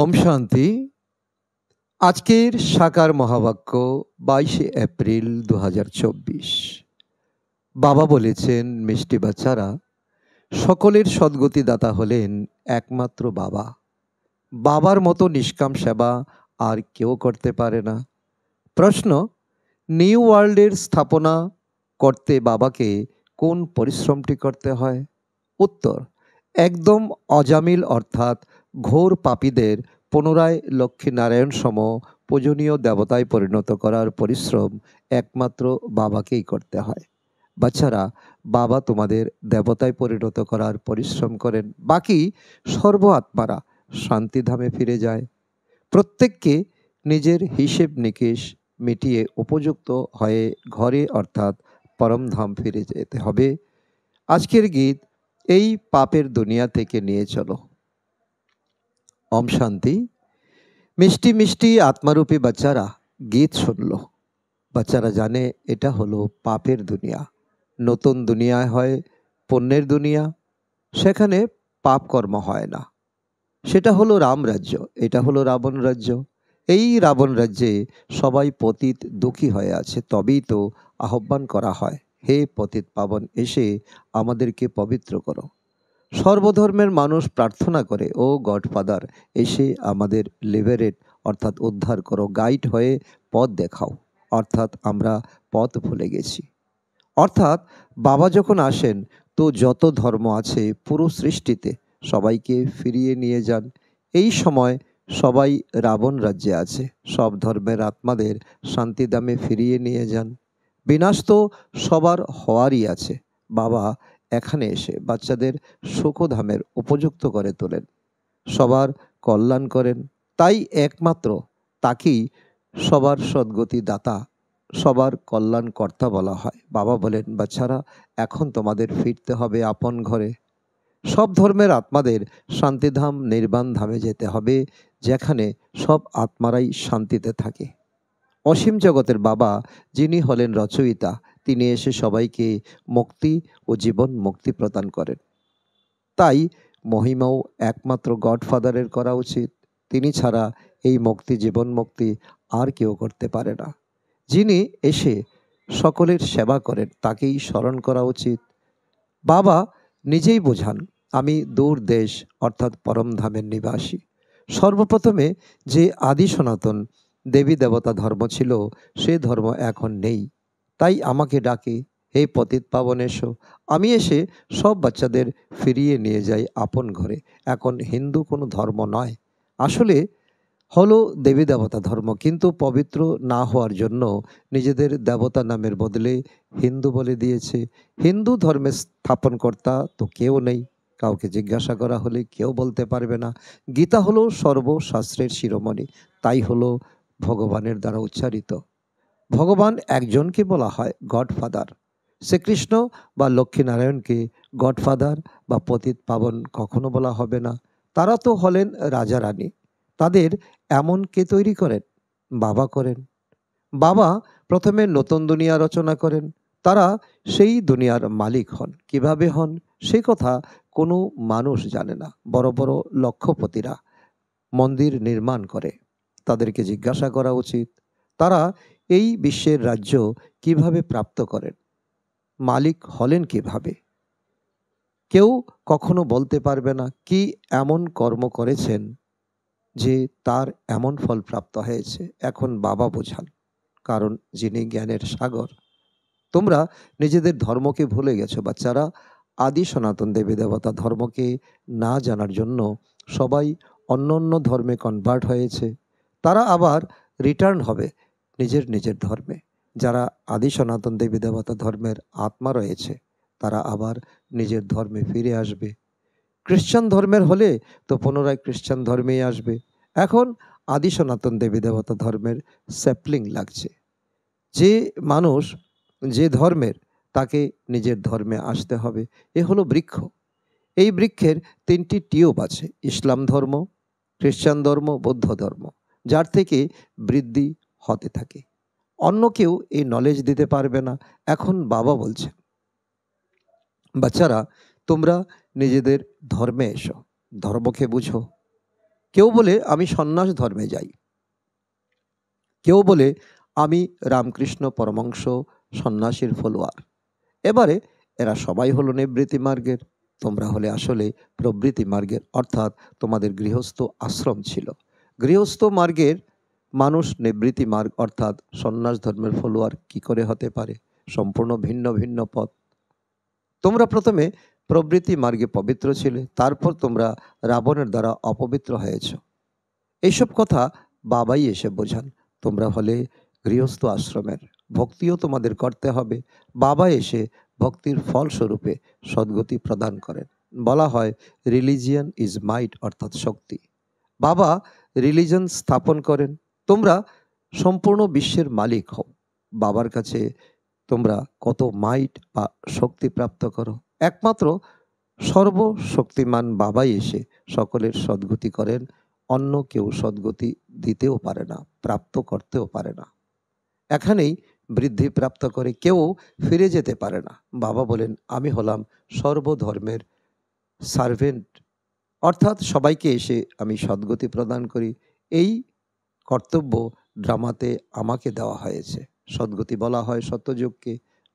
ওম শান্তি আজকের সাকার মহাবাক্য বাইশে এপ্রিল দু হাজার চব্বিশ বাবা বলেছেন মিষ্টি বাচ্চারা সকলের সদ্গতিদাতা হলেন একমাত্র বাবা বাবার মতো নিষ্কাম সেবা আর কেউ করতে পারে না প্রশ্ন নিউ ওয়ার্ল্ডের স্থাপনা করতে বাবাকে কোন পরিশ্রমটি করতে হয় উত্তর একদম অজামিল অর্থাৎ ঘোর পাপীদের পুনরায় লক্ষ্মীনারায়ণ সম পূজনীয় দেবতায় পরিণত করার পরিশ্রম একমাত্র বাবাকেই করতে হয় বাচ্চারা বাবা তোমাদের দেবতায় পরিণত করার পরিশ্রম করেন বাকি সর্ব আত্মারা শান্তিধামে ফিরে যায় প্রত্যেককে নিজের হিসেব নিকেশ মিটিয়ে উপযুক্ত হয়ে ঘরে অর্থাৎ পরমধাম ফিরে যেতে হবে আজকের গীত এই পাপের দুনিয়া থেকে নিয়ে চলো ওম শান্তি মিষ্টি মিষ্টি আত্মারূপী বাচ্চারা গীত শুনল বাচ্চারা জানে এটা হলো পাপের দুনিয়া নতুন দুনিয়ায় হয় পণ্যের দুনিয়া সেখানে পাপ কর্ম হয় না সেটা হলো রামরাজ্য এটা হলো রাবণ রাজ্য এই রাবণ রাজ্যে সবাই পতিত দুঃখী হয়ে আছে তবেই তো আহ্বান করা হয় হে পতিত পাবন এসে আমাদেরকে পবিত্র করো সর্বধর্মের মানুষ প্রার্থনা করে ও গডফাদার এসে আমাদের লিবারেট অর্থাৎ উদ্ধার করো গাইড হয়ে পথ দেখাও অর্থাৎ আমরা পথ ভুলে গেছি অর্থাৎ বাবা যখন আসেন তো যত ধর্ম আছে পুরো সৃষ্টিতে সবাইকে ফিরিয়ে নিয়ে যান এই সময় সবাই রাবণ রাজ্যে আছে সব ধর্মের আত্মাদের শান্তিদামে ফিরিয়ে নিয়ে যান বিনাশ তো সবার হওয়ারই আছে বাবা এখানে এসে বাচ্চাদের শোকধামের উপযুক্ত করে তোলেন সবার কল্যাণ করেন তাই একমাত্র তাকেই সবার সদ্গতি দাতা সবার কল্যাণকর্তা বলা হয় বাবা বলেন বাচ্চারা এখন তোমাদের ফিরতে হবে আপন ঘরে সব ধর্মের আত্মাদের শান্তিধাম নির্বাণ ধামে যেতে হবে যেখানে সব আত্মারাই শান্তিতে থাকে অসীম জগতের বাবা যিনি হলেন রচয়িতা তিনি এসে সবাইকে মুক্তি ও জীবন মুক্তি প্রদান করেন তাই মহিমাও একমাত্র গডফাদারের করা উচিত তিনি ছাড়া এই মুক্তি জীবন মুক্তি আর কেউ করতে পারে না যিনি এসে সকলের সেবা করেন তাকেই স্মরণ করা উচিত বাবা নিজেই বোঝান আমি দূর দেশ অর্থাৎ পরমধামের নিবাসী সর্বপ্রথমে যে আদি সনাতন দেবী দেবতা ধর্ম ছিল সে ধর্ম এখন নেই তাই আমাকে ডাকে হে পতিত পাবন এসো আমি এসে সব বাচ্চাদের ফিরিয়ে নিয়ে যাই আপন ঘরে এখন হিন্দু কোনো ধর্ম নয় আসলে হলো দেবী দেবতা ধর্ম কিন্তু পবিত্র না হওয়ার জন্য নিজেদের দেবতা নামের বদলে হিন্দু বলে দিয়েছে হিন্দু ধর্মের স্থাপনকর্তা তো কেউ নেই কাউকে জিজ্ঞাসা করা হলে কেউ বলতে পারবে না গীতা হলো সর্বশাস্ত্রের শিরোমণি তাই হলো ভগবানের দ্বারা উচ্চারিত ভগবান একজনকে বলা হয় গডফাদার শ্রীকৃষ্ণ বা লক্ষ্মীনারায়ণকে গডফাদার বা পতিত পাবন কখনো বলা হবে না তারা তো হলেন রাজা রানী তাদের এমন কে তৈরি করেন বাবা করেন বাবা প্রথমে নতুন দুনিয়া রচনা করেন তারা সেই দুনিয়ার মালিক হন কিভাবে হন সে কথা কোনো মানুষ জানে না বড় বড় লক্ষপতিরা মন্দির নির্মাণ করে তাদেরকে জিজ্ঞাসা করা উচিত তারা এই বিশ্বের রাজ্য কিভাবে প্রাপ্ত করেন মালিক হলেন কিভাবে কেউ কখনো বলতে পারবে না কি এমন কর্ম করেছেন যে তার এমন ফল প্রাপ্ত হয়েছে এখন বাবা বোঝান কারণ যিনি জ্ঞানের সাগর তোমরা নিজেদের ধর্মকে ভুলে গেছো বাচ্চারা আদি সনাতন দেবী দেবতা ধর্মকে না জানার জন্য সবাই অন্য অন্য ধর্মে কনভার্ট হয়েছে তারা আবার রিটার্ন হবে নিজের নিজের ধর্মে যারা আদি সনাতন দেবী দেবতা ধর্মের আত্মা রয়েছে তারা আবার নিজের ধর্মে ফিরে আসবে খ্রিশ্চান ধর্মের হলে তো পুনরায় খ্রিশ্চান ধর্মেই আসবে এখন আদি সনাতন দেবী দেবতা ধর্মের স্যাপলিং লাগছে যে মানুষ যে ধর্মের তাকে নিজের ধর্মে আসতে হবে এ হলো বৃক্ষ এই বৃক্ষের তিনটি টিউব আছে ইসলাম ধর্ম খ্রিশ্চান ধর্ম বৌদ্ধ ধর্ম যার থেকে বৃদ্ধি হতে থাকে অন্য কেউ এই নলেজ দিতে পারবে না এখন বাবা বলছেন বাচ্চারা তোমরা নিজেদের ধর্মে এসো ধর্মকে বুঝো কেউ বলে আমি সন্ন্যাস ধর্মে যাই কেউ বলে আমি রামকৃষ্ণ পরমাংশ সন্ন্যাসীর ফলোয়ার এবারে এরা সবাই হলো নিবৃত্তি মার্গের তোমরা হলে আসলে প্রবৃতি মার্গের অর্থাৎ তোমাদের গৃহস্থ আশ্রম ছিল গৃহস্থ মার্গের মানুষ নিবৃত্তি মার্গ অর্থাৎ সন্ন্যাস ধর্মের ফলোয়ার কি করে হতে পারে সম্পূর্ণ ভিন্ন ভিন্ন পথ তোমরা প্রথমে প্রবৃতি মার্গে পবিত্র ছিলে তারপর তোমরা রাবণের দ্বারা অপবিত্র হয়েছ এইসব কথা বাবাই এসে বোঝান তোমরা হলে গৃহস্থ আশ্রমের ভক্তিও তোমাদের করতে হবে বাবা এসে ভক্তির ফলস্বরূপে সদ্গতি প্রদান করেন বলা হয় রিলিজিয়ান ইজ মাইট অর্থাৎ শক্তি বাবা রিলিজন স্থাপন করেন তোমরা সম্পূর্ণ বিশ্বের মালিক হও বাবার কাছে তোমরা কত মাইট বা শক্তি প্রাপ্ত করো একমাত্র সর্বশক্তিমান বাবাই এসে সকলের সদ্গতি করেন অন্য কেউ সদ্গতি দিতেও পারে না প্রাপ্ত করতেও পারে না এখানেই বৃদ্ধি প্রাপ্ত করে কেউ ফিরে যেতে পারে না বাবা বলেন আমি হলাম সর্বধর্মের সার্ভেন্ট অর্থাৎ সবাইকে এসে আমি সদ্গতি প্রদান করি এই কর্তব্য ড্রামাতে আমাকে দেওয়া হয়েছে সদ্গতি বলা হয় সত্যযুগকে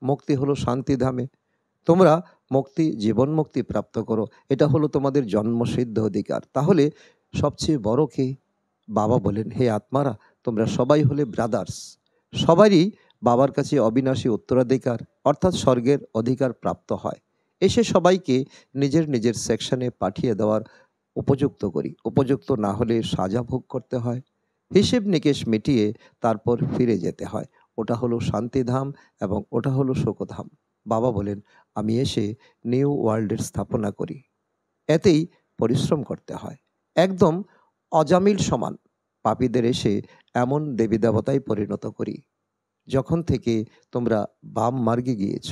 মুক্তি হলো শান্তিধামে তোমরা মুক্তি জীবন মুক্তি প্রাপ্ত করো এটা হলো তোমাদের জন্মসিদ্ধ অধিকার তাহলে সবচেয়ে বড় কে বাবা বলেন হে আত্মারা তোমরা সবাই হলে ব্রাদার্স সবারই বাবার কাছে অবিনাশী উত্তরাধিকার অর্থাৎ স্বর্গের অধিকার প্রাপ্ত হয় এসে সবাইকে নিজের নিজের সেকশনে পাঠিয়ে দেওয়ার উপযুক্ত করি উপযুক্ত না হলে সাজা ভোগ করতে হয় হিসেব নিকেশ মিটিয়ে তারপর ফিরে যেতে হয় ওটা হলো শান্তিধাম এবং ওটা হলো শোকধাম বাবা বলেন আমি এসে নিউ ওয়ার্ল্ডের স্থাপনা করি এতেই পরিশ্রম করতে হয় একদম অজামিল সমান পাপীদের এসে এমন দেবী দেবতায় পরিণত করি যখন থেকে তোমরা বাম মার্গে গিয়েছ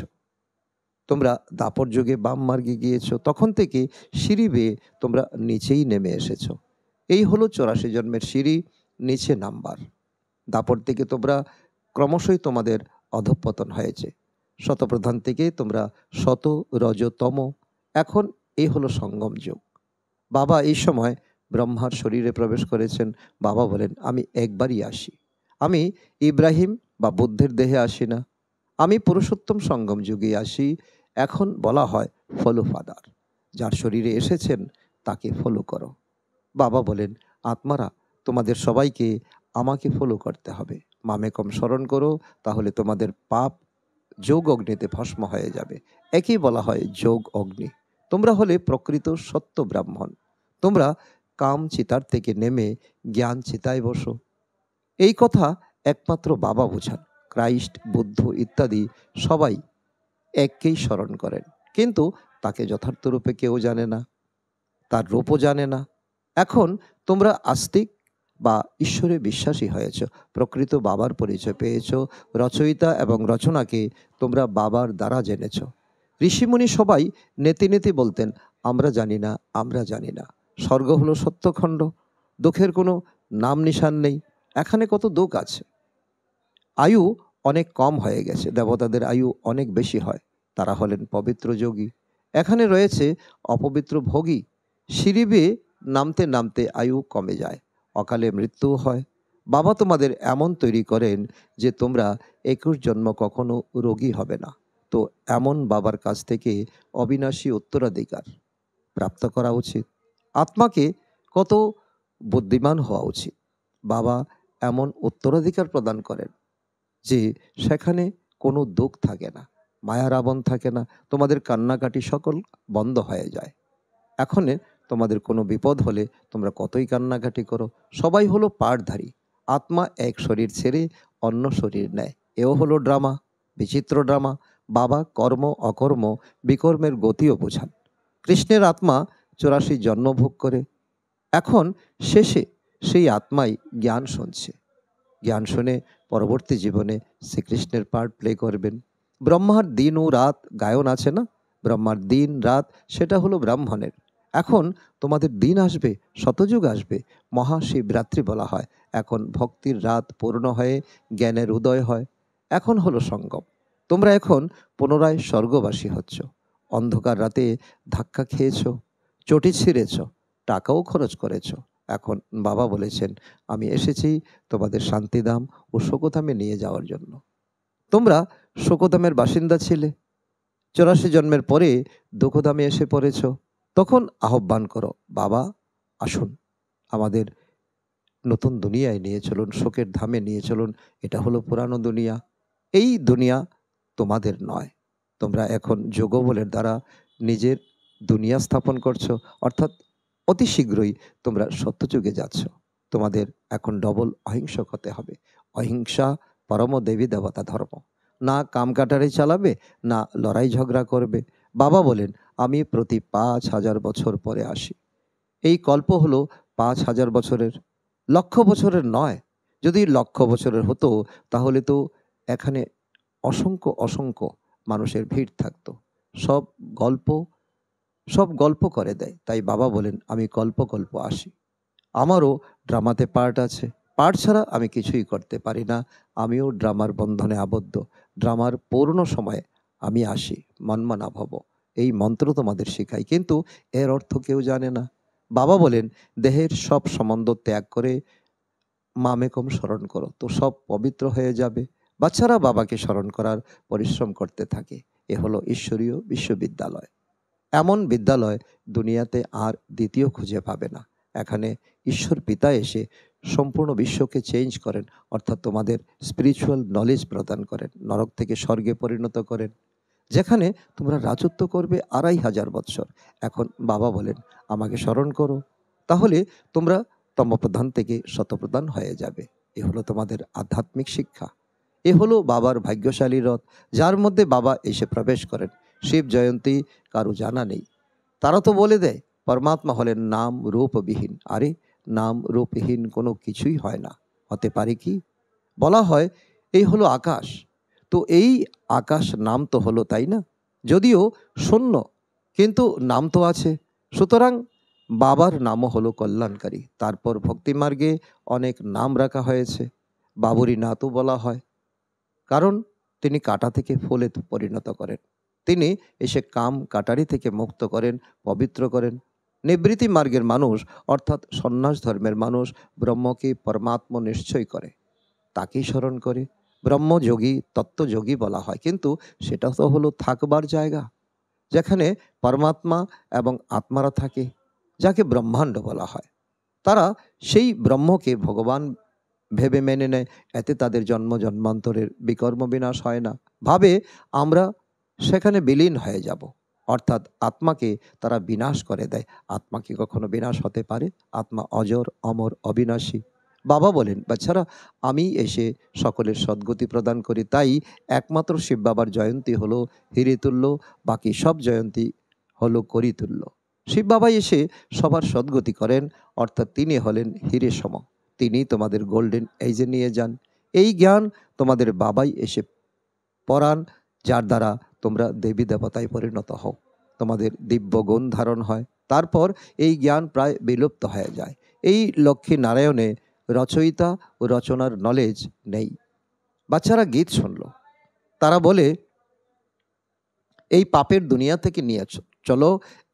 তোমরা দাপর যুগে বাম মার্গে গিয়েছ তখন থেকে সিঁড়ি বেয়ে তোমরা নিচেই নেমে এসেছ এই হলো চৌরাশি জন্মের সিঁড়ি নিচে নাম্বার দাপট থেকে তোমরা ক্রমশই তোমাদের অধঃপতন হয়েছে শতপ্রধান থেকে তোমরা শত রজতম এখন এই হলো সঙ্গম যুগ বাবা এই সময় ব্রহ্মার শরীরে প্রবেশ করেছেন বাবা বলেন আমি একবারই আসি আমি ইব্রাহিম বা বুদ্ধের দেহে আসি না আমি পুরুষোত্তম সঙ্গম যুগে আসি এখন বলা হয় ফলো ফাদার যার শরীরে এসেছেন তাকে ফলো করো বাবা বলেন আত্মারা তোমাদের সবাইকে আমাকে ফলো করতে হবে মামেকম স্মরণ করো তাহলে তোমাদের পাপ যোগ অগ্নিতে ভস্ম হয়ে যাবে একেই বলা হয় যোগ অগ্নি তোমরা হলে প্রকৃত সত্য ব্রাহ্মণ তোমরা কাম চিতার থেকে নেমে জ্ঞান চিতায় বসো এই কথা একমাত্র বাবা বোঝান ক্রাইস্ট বুদ্ধ ইত্যাদি সবাই এককেই স্মরণ করেন কিন্তু তাকে যথার্থরূপে কেউ জানে না তার রূপও জানে না এখন তোমরা আস্তিক বা ঈশ্বরে বিশ্বাসী হয়েছ প্রকৃত বাবার পরিচয় পেয়েছ রচয়িতা এবং রচনাকে তোমরা বাবার দ্বারা জেনেছ ঋষিমুনি সবাই নেতি নেতি বলতেন আমরা জানি না আমরা জানি না স্বর্গ হলো সত্যখণ্ড দুঃখের কোনো নাম নিশান নেই এখানে কত দুঃখ আছে আয়ু অনেক কম হয়ে গেছে দেবতাদের আয়ু অনেক বেশি হয় তারা হলেন পবিত্র যোগী এখানে রয়েছে অপবিত্র ভোগী সিঁড়ি নামতে নামতে আয়ু কমে যায় অকালে মৃত্যুও হয় বাবা তোমাদের এমন তৈরি করেন যে তোমরা একুশ জন্ম কখনো রোগী হবে না তো এমন বাবার কাছ থেকে অবিনাশী উত্তরাধিকার প্রাপ্ত করা উচিত আত্মাকে কত বুদ্ধিমান হওয়া উচিত বাবা এমন উত্তরাধিকার প্রদান করেন যে সেখানে কোনো দুঃখ থাকে না মায়ার আবন থাকে না তোমাদের কান্নাকাটি সকল বন্ধ হয়ে যায় এখনে তোমাদের কোনো বিপদ হলে তোমরা কতই কান্নাকাটি করো সবাই হলো পাটধারী আত্মা এক শরীর ছেড়ে অন্য শরীর নেয় এও হলো ড্রামা বিচিত্র ড্রামা বাবা কর্ম অকর্ম বিকর্মের গতিও বোঝান কৃষ্ণের আত্মা চৌরাশি জন্মভোগ করে এখন শেষে সেই আত্মাই জ্ঞান শুনছে জ্ঞান শুনে পরবর্তী জীবনে শ্রীকৃষ্ণের পার্ট প্লে করবেন ব্রহ্মার দিন ও রাত গায়ন আছে না ব্রহ্মার দিন রাত সেটা হলো ব্রাহ্মণের এখন তোমাদের দিন আসবে শতযুগ আসবে মহাশিবরাত্রি বলা হয় এখন ভক্তির রাত পূর্ণ হয়ে জ্ঞানের উদয় হয় এখন হলো সঙ্গম তোমরা এখন পুনরায় স্বর্গবাসী হচ্ছ অন্ধকার রাতে ধাক্কা খেয়েছ চটি ছিঁড়েছ টাকাও খরচ করেছ এখন বাবা বলেছেন আমি এসেছি তোমাদের শান্তিধাম ও শোকধামে নিয়ে যাওয়ার জন্য তোমরা শোকধামের বাসিন্দা ছিলে চৌরাশি জন্মের পরে দুঃখধামে এসে পড়েছ তখন আহ্বান করো বাবা আসুন আমাদের নতুন দুনিয়ায় নিয়ে চলুন শোকের ধামে নিয়ে চলুন এটা হলো পুরানো দুনিয়া এই দুনিয়া তোমাদের নয় তোমরা এখন যোগবলের দ্বারা নিজের দুনিয়া স্থাপন করছো অর্থাৎ অতি শীঘ্রই তোমরা সত্যযুগে যাচ্ছ তোমাদের এখন ডবল অহিংসক হতে হবে অহিংসা পরম দেবী দেবতা ধর্ম না কাম কাটারে চালাবে না লড়াই ঝগড়া করবে বাবা বলেন আমি প্রতি পাঁচ হাজার বছর পরে আসি এই কল্প হল পাঁচ হাজার বছরের লক্ষ বছরের নয় যদি লক্ষ বছরের হতো তাহলে তো এখানে অসংখ্য অসংখ্য মানুষের ভিড় থাকতো সব গল্প সব গল্প করে দেয় তাই বাবা বলেন আমি গল্প গল্প আসি আমারও ড্রামাতে পার্ট আছে পার্ট ছাড়া আমি কিছুই করতে পারি না আমিও ড্রামার বন্ধনে আবদ্ধ ড্রামার পূর্ণ সময়ে আমি আসি মনমানা ভব এই মন্ত্র তোমাদের শেখাই কিন্তু এর অর্থ কেউ জানে না বাবা বলেন দেহের সব সম্বন্ধ ত্যাগ করে মামেকম স্মরণ করো তো সব পবিত্র হয়ে যাবে বাচ্চারা বাবাকে স্মরণ করার পরিশ্রম করতে থাকে এ হলো ঈশ্বরীয় বিশ্ববিদ্যালয় এমন বিদ্যালয় দুনিয়াতে আর দ্বিতীয় খুঁজে পাবে না এখানে ঈশ্বর পিতা এসে সম্পূর্ণ বিশ্বকে চেঞ্জ করেন অর্থাৎ তোমাদের স্পিরিচুয়াল নলেজ প্রদান করেন নরক থেকে স্বর্গে পরিণত করেন যেখানে তোমরা রাজত্ব করবে আড়াই হাজার বৎসর এখন বাবা বলেন আমাকে স্মরণ করো তাহলে তোমরা তমপ্রধান থেকে শতপ্রধান হয়ে যাবে এ হলো তোমাদের আধ্যাত্মিক শিক্ষা এ হলো বাবার ভাগ্যশালী রথ যার মধ্যে বাবা এসে প্রবেশ করেন শিব জয়ন্তী কারো জানা নেই তারা তো বলে দেয় পরমাত্মা হলেন নাম রূপবিহীন আরে নাম রূপহীন কোনো কিছুই হয় না হতে পারে কি বলা হয় এই হলো আকাশ তো এই আকাশ নাম তো হলো তাই না যদিও শূন্য কিন্তু নাম তো আছে সুতরাং বাবার নামও হলো কল্যাণকারী তারপর ভক্তিমার্গে অনেক নাম রাখা হয়েছে বাবুরি নাতু বলা হয় কারণ তিনি কাটা থেকে ফলে পরিণত করেন তিনি এসে কাম কাটারি থেকে মুক্ত করেন পবিত্র করেন নিবৃতি মার্গের মানুষ অর্থাৎ সন্ন্যাস ধর্মের মানুষ ব্রহ্মকে পরমাত্ম নিশ্চয় করে তাকেই স্মরণ করে ব্রহ্মযোগী তত্ত্বযোগী বলা হয় কিন্তু সেটা তো হলো থাকবার জায়গা যেখানে পরমাত্মা এবং আত্মারা থাকে যাকে ব্রহ্মাণ্ড বলা হয় তারা সেই ব্রহ্মকে ভগবান ভেবে মেনে নেয় এতে তাদের জন্ম জন্মান্তরের বিকর্ম বিনাশ হয় না ভাবে আমরা সেখানে বিলীন হয়ে যাব অর্থাৎ আত্মাকে তারা বিনাশ করে দেয় আত্মা কি কখনো বিনাশ হতে পারে আত্মা অজর অমর অবিনাশী বাবা বলেন বাচ্চারা আমি এসে সকলের সদ্গতি প্রদান করি তাই একমাত্র শিব বাবার জয়ন্তী হলো হিরেতুল্য বাকি সব জয়ন্তী হলো করিতুল্য শিব বাবা এসে সবার সদ্গতি করেন অর্থাৎ তিনি হলেন হিরে সম তিনি তোমাদের গোল্ডেন এজে নিয়ে যান এই জ্ঞান তোমাদের বাবাই এসে পড়ান যার দ্বারা তোমরা দেবী দেবতায় পরিণত হও তোমাদের দিব্য গুণ ধারণ হয় তারপর এই জ্ঞান প্রায় বিলুপ্ত হয়ে যায় এই লক্ষ্মী নারায়ণে রচয়িতা ও রচনার নলেজ নেই বাচ্চারা গীত শুনল তারা বলে এই পাপের দুনিয়া থেকে নিয়ে চলো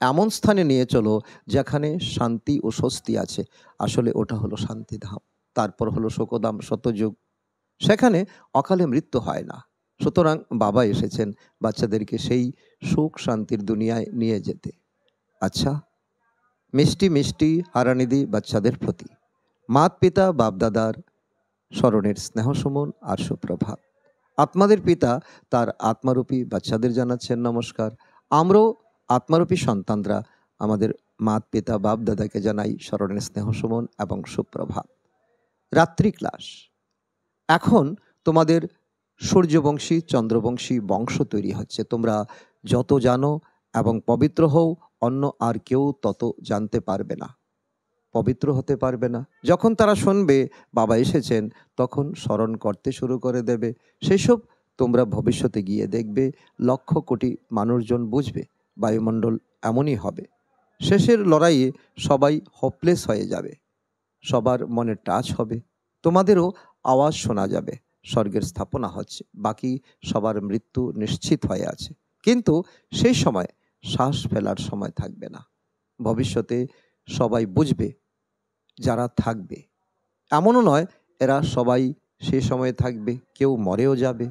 এমন স্থানে নিয়ে চলো যেখানে শান্তি ও স্বস্তি আছে আসলে ওটা হলো শান্তিধাম তারপর হলো শোকদাম শতযুগ সেখানে অকালে মৃত্যু হয় না সুতরাং বাবা এসেছেন বাচ্চাদেরকে সেই সুখ শান্তির দুনিয়ায় নিয়ে যেতে আচ্ছা মিষ্টি মিষ্টি হারানিধি বাচ্চাদের প্রতি মাত পিতা বাপদাদার স্মরণের স্নেহসমন আর সুপ্রভাত আত্মাদের পিতা তার আত্মারূপী বাচ্চাদের জানাচ্ছেন নমস্কার আমরাও আত্মারূপী সন্তানরা আমাদের মাত পিতা বাপদাদাকে জানাই স্মরণের স্নেহসমন এবং সুপ্রভাত রাত্রি ক্লাস এখন তোমাদের সূর্যবংশী চন্দ্রবংশী বংশ তৈরি হচ্ছে তোমরা যত জানো এবং পবিত্র হও অন্য আর কেউ তত জানতে পারবে না পবিত্র হতে পারবে না যখন তারা শুনবে বাবা এসেছেন তখন স্মরণ করতে শুরু করে দেবে সেসব তোমরা ভবিষ্যতে গিয়ে দেখবে লক্ষ কোটি মানুষজন বুঝবে বায়ুমণ্ডল এমনই হবে শেষের লড়াইয়ে সবাই হোপলেস হয়ে যাবে সবার মনে টাচ হবে তোমাদেরও আওয়াজ শোনা যাবে স্বর্গের স্থাপনা হচ্ছে বাকি সবার মৃত্যু নিশ্চিত হয়ে আছে কিন্তু সেই সময় শ্বাস ফেলার সময় থাকবে না ভবিষ্যতে সবাই বুঝবে যারা থাকবে এমনও নয় এরা সবাই সে সময়ে থাকবে কেউ মরেও যাবে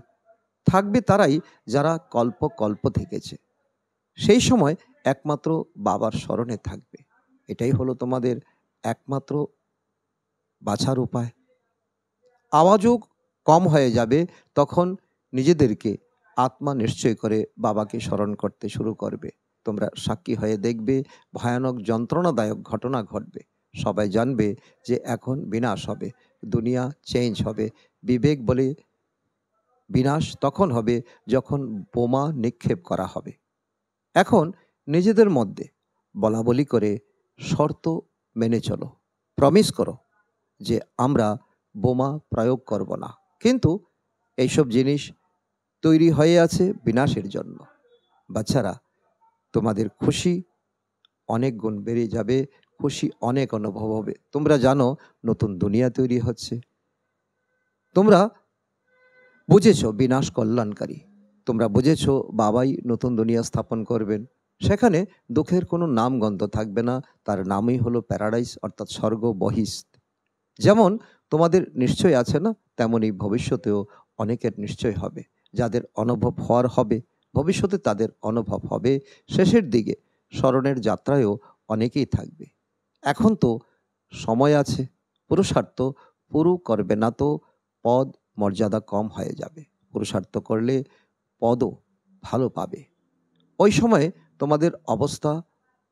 থাকবে তারাই যারা কল্প কল্প থেকেছে সেই সময় একমাত্র বাবার স্মরণে থাকবে এটাই হলো তোমাদের একমাত্র বাছার উপায় আওয়াজও কম হয়ে যাবে তখন নিজেদেরকে আত্মা নিশ্চয় করে বাবাকে স্মরণ করতে শুরু করবে তোমরা সাক্ষী হয়ে দেখবে ভয়ানক যন্ত্রণাদায়ক ঘটনা ঘটবে সবাই জানবে যে এখন বিনাশ হবে দুনিয়া চেঞ্জ হবে বিবেক বলে বিনাশ তখন হবে যখন বোমা নিক্ষেপ করা হবে এখন নিজেদের মধ্যে বলা বলি করে শর্ত মেনে চলো প্রমিস করো যে আমরা বোমা প্রয়োগ করব না কিন্তু এইসব জিনিস তৈরি হয়ে আছে বিনাশের জন্য বাচ্চারা তোমাদের খুশি অনেক গুণ বেড়ে যাবে খুশি অনেক অনুভব হবে তোমরা জানো নতুন দুনিয়া তৈরি হচ্ছে তোমরা বুঝেছ বিনাশ কল্যাণকারী তোমরা বুঝেছ বাবাই নতুন দুনিয়া স্থাপন করবেন সেখানে দুঃখের কোনো নামগন্ধ থাকবে না তার নামই হলো প্যারাডাইস অর্থাৎ স্বর্গ বহিস্ত যেমন তোমাদের নিশ্চয় আছে না তেমনই ভবিষ্যতেও অনেকের নিশ্চয় হবে যাদের অনুভব হওয়ার হবে ভবিষ্যতে তাদের অনুভব হবে শেষের দিকে স্মরণের যাত্রায়ও অনেকেই থাকবে এখন তো সময় আছে পুরুষার্থ পুরু করবে না তো পদ মর্যাদা কম হয়ে যাবে পুরুষার্থ করলে পদও ভালো পাবে ওই সময়ে তোমাদের অবস্থা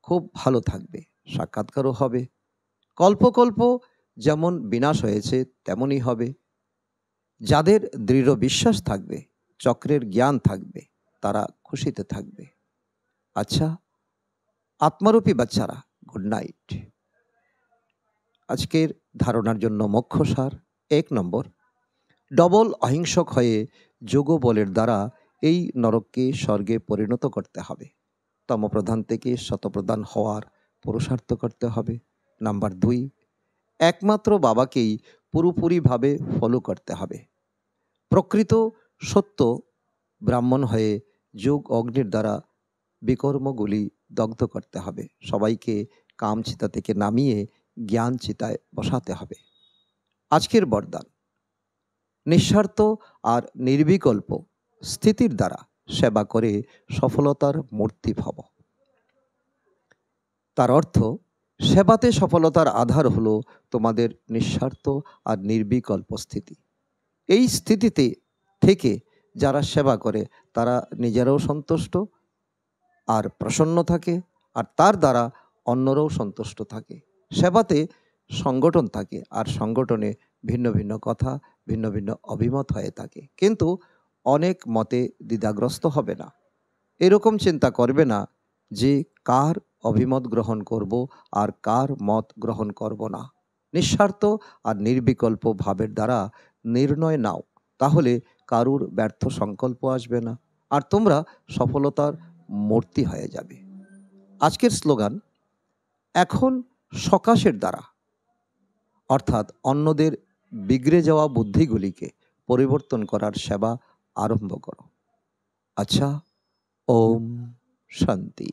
খুব ভালো থাকবে সাক্ষাৎকারও হবে কল্পকল্প যেমন বিনাশ হয়েছে তেমনই হবে যাদের দৃঢ় বিশ্বাস থাকবে চক্রের জ্ঞান থাকবে তারা খুশিতে থাকবে আচ্ছা আত্মারূপী বাচ্চারা গুড নাইট আজকের ধারণার জন্য মুখ্য সার এক নম্বর ডবল অহিংসক হয়ে যোগ বলের দ্বারা এই নরককে স্বর্গে পরিণত করতে হবে তমপ্রধান থেকে শতপ্রধান হওয়ার পুরুষার্থ করতে হবে নাম্বার দুই একমাত্র বাবাকেই পুরোপুরিভাবে ফলো করতে হবে প্রকৃত সত্য ব্রাহ্মণ হয়ে যোগ অগ্নির দ্বারা বিকর্মগুলি দগ্ধ করতে হবে সবাইকে কামচিতা থেকে নামিয়ে জ্ঞান চিতায় বসাতে হবে আজকের বরদান নিঃস্বার্থ আর নির্বিকল্প স্থিতির দ্বারা সেবা করে সফলতার মূর্তি ভব তার অর্থ সেবাতে সফলতার আধার হল তোমাদের নিঃস্বার্থ আর নির্বিকল্প স্থিতি এই স্থিতিতে থেকে যারা সেবা করে তারা নিজেরাও সন্তুষ্ট আর প্রসন্ন থাকে আর তার দ্বারা অন্যরাও সন্তুষ্ট থাকে সেবাতে সংগঠন থাকে আর সংগঠনে ভিন্ন ভিন্ন কথা ভিন্ন ভিন্ন অভিমত হয়ে থাকে কিন্তু অনেক মতে দ্বিধাগ্রস্ত হবে না এরকম চিন্তা করবে না যে কার অভিমত গ্রহণ করব আর কার মত গ্রহণ করব না নিঃস্বার্থ আর নির্বিকল্প ভাবের দ্বারা নির্ণয় নাও তাহলে কারুর ব্যর্থ সংকল্প আসবে না আর তোমরা সফলতার মূর্তি হয়ে যাবে আজকের স্লোগান এখন সকাশের দ্বারা অর্থাৎ অন্যদের বিগড়ে যাওয়া বুদ্ধিগুলিকে পরিবর্তন করার সেবা আরম্ভ করো আচ্ছা ওম শান্তি